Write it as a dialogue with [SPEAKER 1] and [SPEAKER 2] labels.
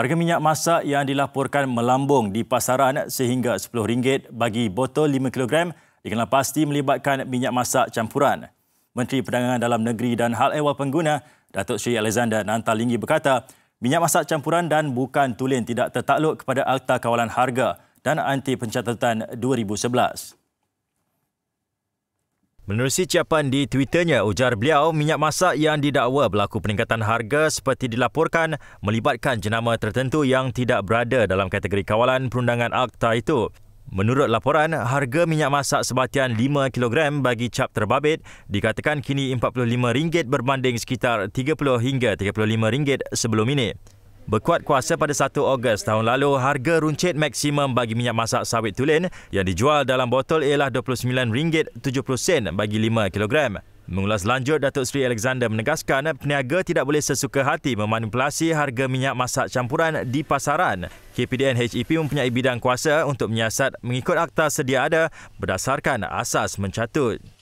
[SPEAKER 1] Harga minyak masak yang dilaporkan melambung di pasaran sehingga RM10 bagi botol 5 kg dikenal pasti melibatkan minyak masak campuran. Menteri Perdagangan Dalam Negeri dan Hal Ehwal Pengguna, Datuk Seri Alexander Nantalingi berkata, minyak masak campuran dan bukan tulen tidak tertakluk kepada Akta Kawalan Harga dan Anti Pencatatan 2011. Menerusi capan di Twitternya, ujar beliau minyak masak yang didakwa berlaku peningkatan harga seperti dilaporkan melibatkan jenama tertentu yang tidak berada dalam kategori kawalan perundangan akta itu. Menurut laporan, harga minyak masak sebatian 5 kg bagi cap terbabit dikatakan kini RM45 berbanding sekitar RM30 hingga RM35 sebelum ini. Berkuat kuasa pada 1 Ogos tahun lalu, harga runcit maksimum bagi minyak masak sawit tulen yang dijual dalam botol ialah RM29.70 bagi 5 kg. Mengulas lanjut, Datuk Seri Alexander menegaskan peniaga tidak boleh sesuka hati memanipulasi harga minyak masak campuran di pasaran. KPDN HEP mempunyai bidang kuasa untuk menyiasat mengikut akta sedia ada berdasarkan asas mencatut.